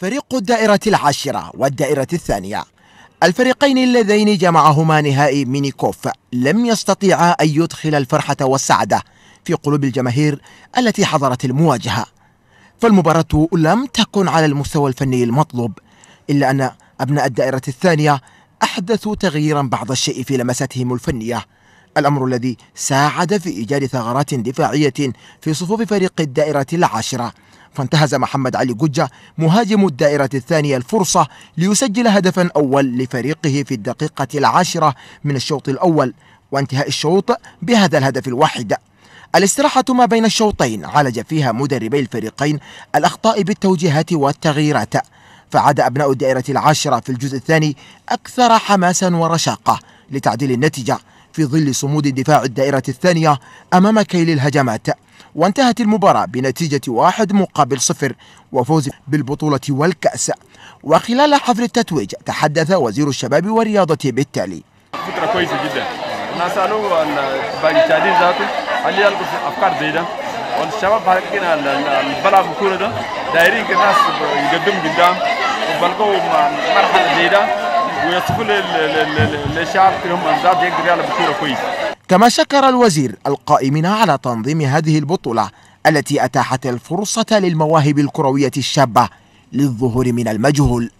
فريق الدائرة العاشرة والدائرة الثانية الفريقين اللذين جمعهما نهائي مينيكوف لم يستطيعا أن يدخل الفرحة والسعادة في قلوب الجماهير التي حضرت المواجهة فالمباراة لم تكن على المستوى الفني المطلوب إلا أن أبناء الدائرة الثانية أحدثوا تغييرا بعض الشيء في لمساتهم الفنية الأمر الذي ساعد في إيجاد ثغرات دفاعية في صفوف فريق الدائرة العاشرة فانتهز محمد علي جوجة مهاجم الدائرة الثانية الفرصة ليسجل هدفا أول لفريقه في الدقيقة العاشرة من الشوط الأول وانتهاء الشوط بهذا الهدف الواحد الاستراحة ما بين الشوطين عالج فيها مدربي الفريقين الأخطاء بالتوجيهات والتغييرات فعاد أبناء الدائرة العاشرة في الجزء الثاني أكثر حماسا ورشاقة لتعديل النتيجة في ظل صمود دفاع الدائرة الثانية أمام كيل الهجمات وانتهت المباراة بنتيجة واحد مقابل صفر وفوز بالبطولة والكأس وخلال حفل التتويج تحدث وزير الشباب والرياضة بالتالي فكرة كويسة جدا الناس قالوا أن باقي التعديل ذاته اللي يلقوا أفكار زي ده والشباب حقنا البلد بكورة ده دايرين الناس يقدموا قدام وبلقوا مرحلة زي ده ويصفوا للشعب كلهم أنزاد يقدر يلعب بكورة كويسة كما شكر الوزير القائمين على تنظيم هذه البطولة التي أتاحت الفرصة للمواهب الكروية الشابة للظهور من المجهول